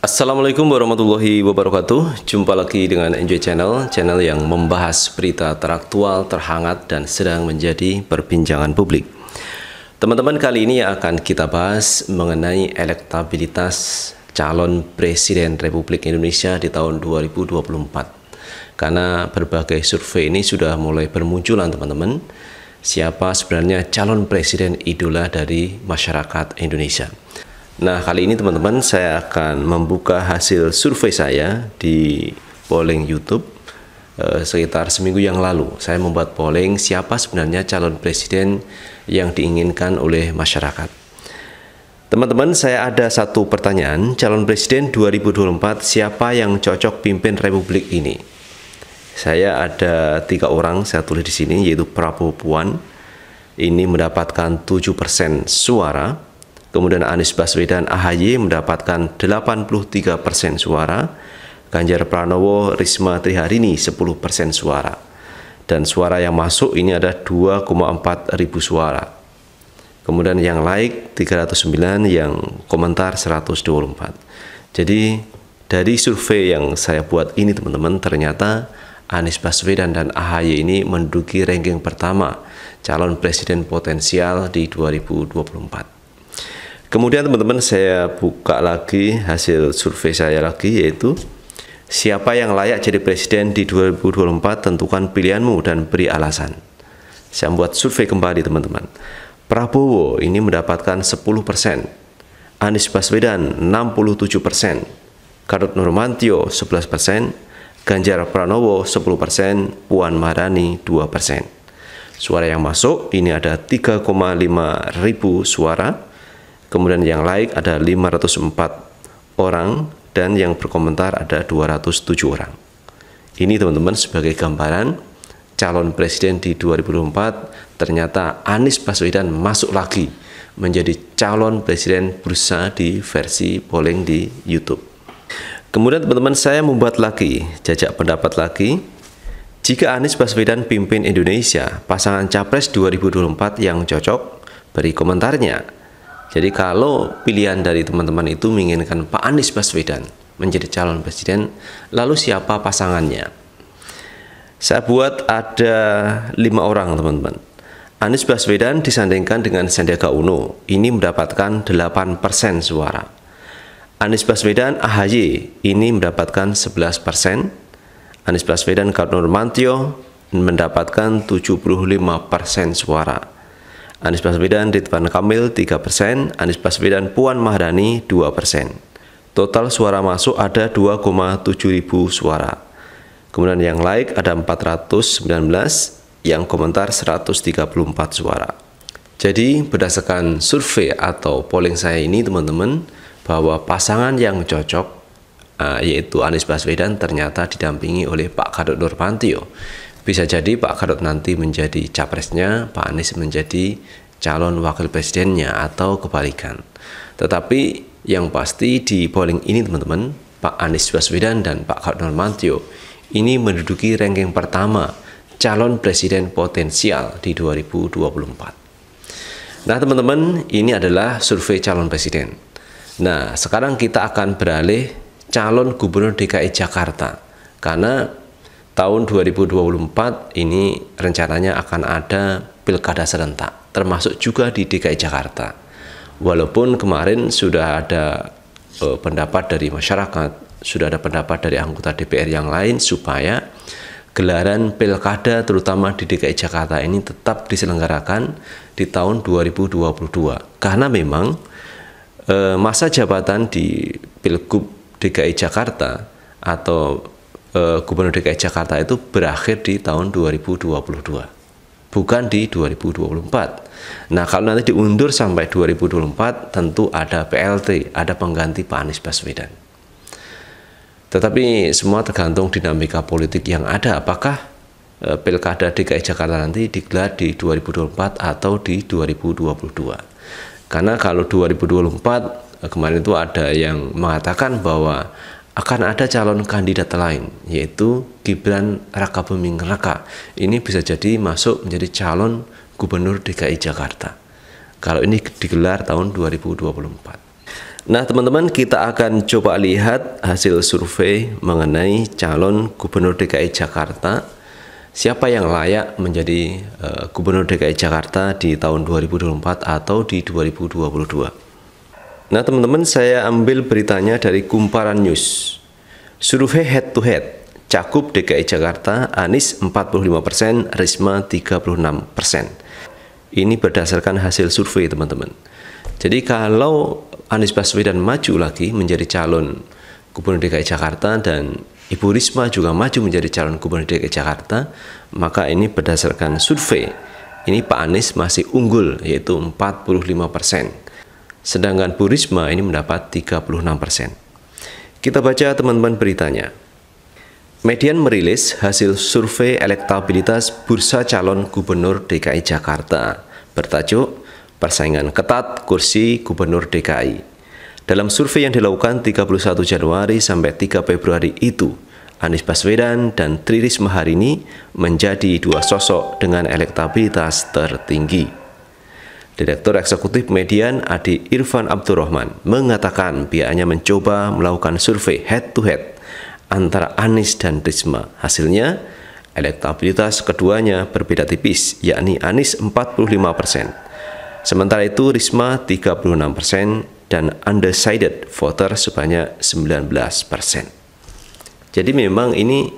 Assalamualaikum warahmatullahi wabarakatuh Jumpa lagi dengan Enjoy Channel Channel yang membahas berita teraktual, terhangat, dan sedang menjadi perbincangan publik Teman-teman kali ini akan kita bahas mengenai elektabilitas calon Presiden Republik Indonesia di tahun 2024 Karena berbagai survei ini sudah mulai bermunculan teman-teman siapa sebenarnya calon presiden idola dari masyarakat Indonesia. Nah, kali ini teman-teman saya akan membuka hasil survei saya di polling YouTube eh, sekitar seminggu yang lalu. Saya membuat polling siapa sebenarnya calon presiden yang diinginkan oleh masyarakat. Teman-teman, saya ada satu pertanyaan, calon presiden 2024 siapa yang cocok pimpin republik ini? Saya ada tiga orang saya tulis di sini yaitu Prabowo Puan ini mendapatkan 7% suara, kemudian Anies Baswedan AHY mendapatkan 83% suara, Ganjar Pranowo Risma Triharini 10% suara. Dan suara yang masuk ini ada 2,4 ribu suara. Kemudian yang like 309, yang komentar 124. Jadi dari survei yang saya buat ini teman-teman ternyata Anies Baswedan dan AHY ini menduduki ranking pertama calon presiden potensial di 2024. Kemudian teman-teman saya buka lagi hasil survei saya lagi yaitu siapa yang layak jadi presiden di 2024 tentukan pilihanmu dan beri alasan. Saya buat survei kembali teman-teman. Prabowo ini mendapatkan 10%, persen, Anies Baswedan 67%, persen, Karut Nurmantio 11%, persen. Ganjar Pranowo 10%, persen Puan Maharani 2%. persen Suara yang masuk ini ada 3,5 ribu suara, kemudian yang like ada 504 orang, dan yang berkomentar ada 207 orang. Ini teman-teman sebagai gambaran calon presiden di 2024 ternyata Anies Baswedan masuk lagi menjadi calon presiden bursa di versi polling di YouTube. Kemudian teman-teman saya membuat lagi, jajak pendapat lagi. Jika Anies Baswedan pimpin Indonesia, pasangan Capres 2024 yang cocok, beri komentarnya. Jadi kalau pilihan dari teman-teman itu menginginkan Pak Anies Baswedan menjadi calon presiden, lalu siapa pasangannya? Saya buat ada lima orang teman-teman. Anies Baswedan disandingkan dengan Sandiaga Uno, ini mendapatkan 8% suara. Anies Baswedan AHY ini mendapatkan 11 persen, Anies Baswedan Karno Mantio mendapatkan 75 persen suara. Anies Baswedan Ridwan Kamil 3 persen, Anies Baswedan Puan Maharani 2 persen. Total suara masuk ada 2,7 ribu suara. Kemudian yang like ada 419, yang komentar 134 suara. Jadi berdasarkan survei atau polling saya ini teman-teman, bahwa pasangan yang cocok eh, yaitu Anies Baswedan ternyata didampingi oleh Pak Gadot Nurpantio. Bisa jadi Pak Gadot nanti menjadi capresnya, Pak Anies menjadi calon wakil presidennya atau kebalikan. Tetapi yang pasti di polling ini teman-teman, Pak Anies Baswedan dan Pak Gadot Nurpantio ini menduduki ranking pertama calon presiden potensial di 2024. Nah, teman-teman, ini adalah survei calon presiden. Nah, sekarang kita akan beralih calon gubernur DKI Jakarta. Karena tahun 2024 ini rencananya akan ada pilkada serentak, termasuk juga di DKI Jakarta. Walaupun kemarin sudah ada uh, pendapat dari masyarakat, sudah ada pendapat dari anggota DPR yang lain supaya gelaran pilkada terutama di DKI Jakarta ini tetap diselenggarakan di tahun 2022 karena memang Eh, masa jabatan di Pilgub DKI Jakarta atau e, Gubernur DKI Jakarta itu berakhir di tahun 2022 bukan di 2024. Nah, kalau nanti diundur sampai 2024 tentu ada PLT, ada pengganti Pak Anies Baswedan. Tetapi semua tergantung dinamika politik yang ada apakah eh, Pilkada DKI Jakarta nanti digelar di 2024 atau di 2022. Karena kalau 2024 eh, kemarin itu ada yang mengatakan bahwa akan ada calon kandidat lain yaitu Gibran Raka Buming Raka. Ini bisa jadi masuk menjadi calon gubernur DKI Jakarta. Kalau ini digelar tahun 2024. Nah, teman-teman, kita akan coba lihat hasil survei mengenai calon gubernur DKI Jakarta siapa yang layak menjadi uh, Gubernur DKI Jakarta di tahun 2024 atau di 2022. Nah teman-teman saya ambil beritanya dari Kumparan News. Survei head to head, cakup DKI Jakarta, Anies 45%, Risma 36%. Ini berdasarkan hasil survei teman-teman. Jadi kalau Anies Baswedan maju lagi menjadi calon Gubernur DKI Jakarta dan Ibu Risma juga maju menjadi calon gubernur DKI Jakarta, maka ini berdasarkan survei, ini Pak Anies masih unggul yaitu 45 persen. Sedangkan Bu Risma ini mendapat 36 persen. Kita baca teman-teman beritanya. Median merilis hasil survei elektabilitas bursa calon gubernur DKI Jakarta bertajuk Persaingan Ketat Kursi Gubernur DKI. Dalam survei yang dilakukan 31 Januari sampai 3 Februari itu, Anies Baswedan dan Tri Risma hari ini menjadi dua sosok dengan elektabilitas tertinggi. Direktur Eksekutif Median Adi Irfan Abdurrahman mengatakan pihaknya mencoba melakukan survei head-to-head antara Anies dan Risma. Hasilnya, elektabilitas keduanya berbeda tipis, yakni Anies 45 Sementara itu Risma 36 persen, dan undecided voter sebanyak 19%. Jadi memang ini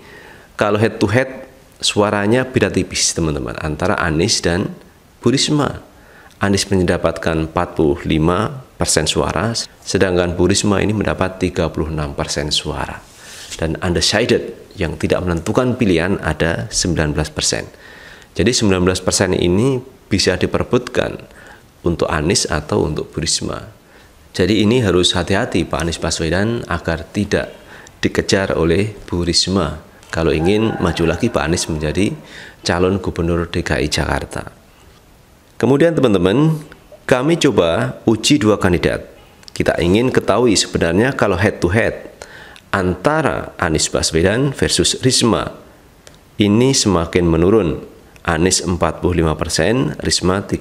kalau head to head suaranya beda tipis teman-teman antara Anies dan Burisma. Anies mendapatkan 45% suara, sedangkan Burisma ini mendapat 36% suara. Dan undecided yang tidak menentukan pilihan ada 19%. Jadi 19% ini bisa diperbutkan untuk Anies atau untuk Burisma. Jadi ini harus hati-hati Pak Anies Baswedan agar tidak dikejar oleh Bu Risma. Kalau ingin maju lagi Pak Anies menjadi calon gubernur DKI Jakarta. Kemudian teman-teman, kami coba uji dua kandidat. Kita ingin ketahui sebenarnya kalau head to head antara Anies Baswedan versus Risma ini semakin menurun. Anies 45%, Risma 36%,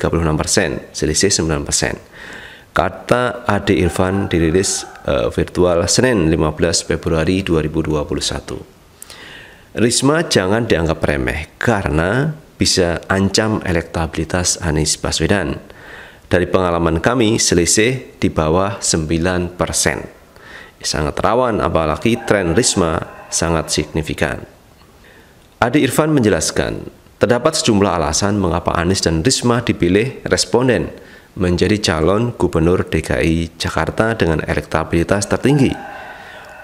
selisih 9%. Kata Ade Irfan dirilis uh, virtual Senin 15 Februari 2021. Risma jangan dianggap remeh karena bisa ancam elektabilitas Anies Baswedan. Dari pengalaman kami, selisih di bawah 9%. Sangat rawan apalagi tren Risma sangat signifikan. Ade Irfan menjelaskan, terdapat sejumlah alasan mengapa Anies dan Risma dipilih responden – menjadi calon gubernur DKI Jakarta dengan elektabilitas tertinggi.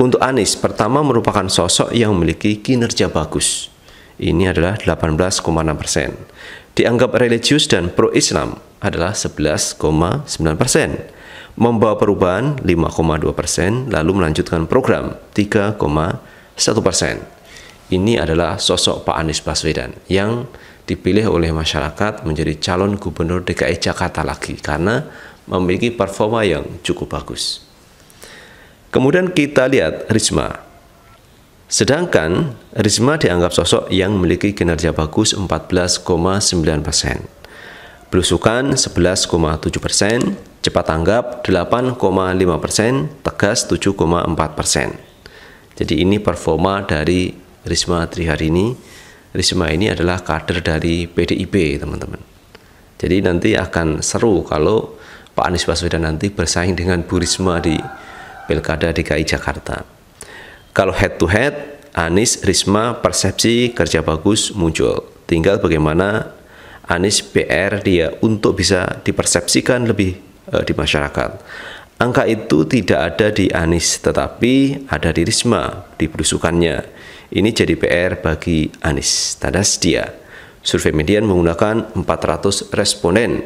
Untuk Anies, pertama merupakan sosok yang memiliki kinerja bagus. Ini adalah 18,6 persen. Dianggap religius dan pro-Islam adalah 11,9 persen. Membawa perubahan 5,2 persen, lalu melanjutkan program 3,1 persen. Ini adalah sosok Pak Anies Baswedan yang dipilih oleh masyarakat menjadi calon gubernur DKI Jakarta lagi karena memiliki performa yang cukup bagus. Kemudian kita lihat Risma. Sedangkan Risma dianggap sosok yang memiliki kinerja bagus 14,9 persen. Belusukan 11,7 persen, cepat tanggap 8,5 persen, tegas 7,4 persen. Jadi ini performa dari Risma Triharini Risma ini adalah kader dari PDIP teman-teman jadi nanti akan seru kalau Pak Anies Baswedan nanti bersaing dengan Bu Risma di Pilkada DKI Jakarta kalau head to head Anies Risma persepsi kerja bagus muncul tinggal bagaimana Anies PR dia untuk bisa dipersepsikan lebih uh, di masyarakat Angka itu tidak ada di Anies, tetapi ada di Risma, di perusukannya. Ini jadi PR bagi Anies Tanasdia. Survei median menggunakan 400 responden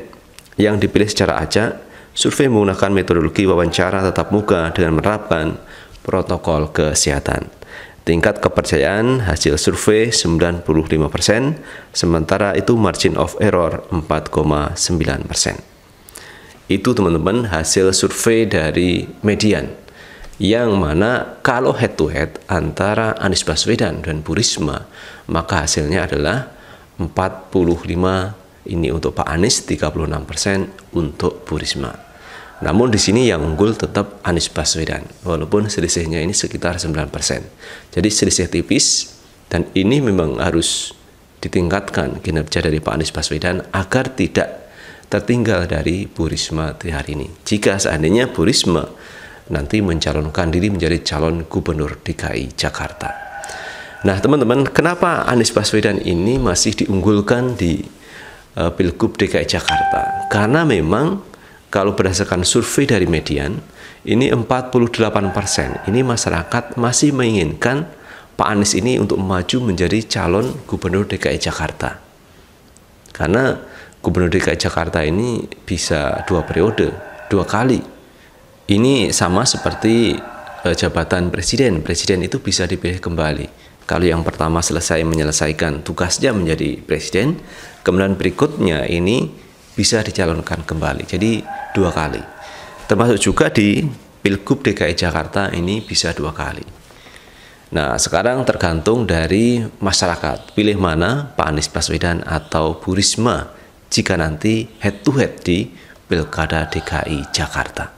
yang dipilih secara acak. Survei menggunakan metodologi wawancara tatap muka dengan menerapkan protokol kesehatan. Tingkat kepercayaan hasil survei 95%, sementara itu margin of error 4,9%. Itu teman-teman hasil survei dari median yang mana kalau head to head antara Anies Baswedan dan Bu maka hasilnya adalah 45 ini untuk Pak Anies 36% persen untuk Bu Namun di sini yang unggul tetap Anies Baswedan walaupun selisihnya ini sekitar 9%. persen. Jadi selisih tipis dan ini memang harus ditingkatkan kinerja dari Pak Anies Baswedan agar tidak tertinggal dari Bu di hari ini. Jika seandainya Bu nanti mencalonkan diri menjadi calon gubernur DKI Jakarta. Nah, teman-teman, kenapa Anies Baswedan ini masih diunggulkan di uh, Pilgub DKI Jakarta? Karena memang kalau berdasarkan survei dari Median, ini 48% ini masyarakat masih menginginkan Pak Anies ini untuk maju menjadi calon gubernur DKI Jakarta. Karena gubernur DKI Jakarta ini bisa dua periode, dua kali ini sama seperti uh, jabatan presiden. Presiden itu bisa dipilih kembali. Kalau yang pertama selesai menyelesaikan tugasnya menjadi presiden, kemudian berikutnya ini bisa dicalonkan kembali. Jadi dua kali. Termasuk juga di Pilgub DKI Jakarta ini bisa dua kali. Nah, sekarang tergantung dari masyarakat pilih mana Pak Anies Baswedan atau Bu Risma jika nanti head to head di Pilkada DKI Jakarta.